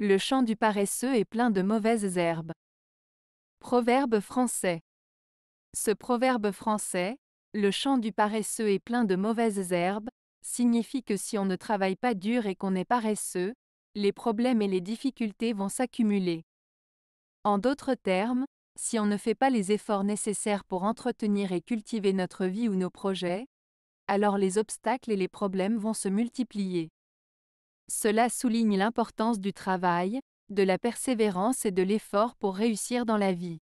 Le champ du paresseux est plein de mauvaises herbes. Proverbe français. Ce proverbe français, le champ du paresseux est plein de mauvaises herbes, signifie que si on ne travaille pas dur et qu'on est paresseux, les problèmes et les difficultés vont s'accumuler. En d'autres termes, si on ne fait pas les efforts nécessaires pour entretenir et cultiver notre vie ou nos projets, alors les obstacles et les problèmes vont se multiplier. Cela souligne l'importance du travail, de la persévérance et de l'effort pour réussir dans la vie.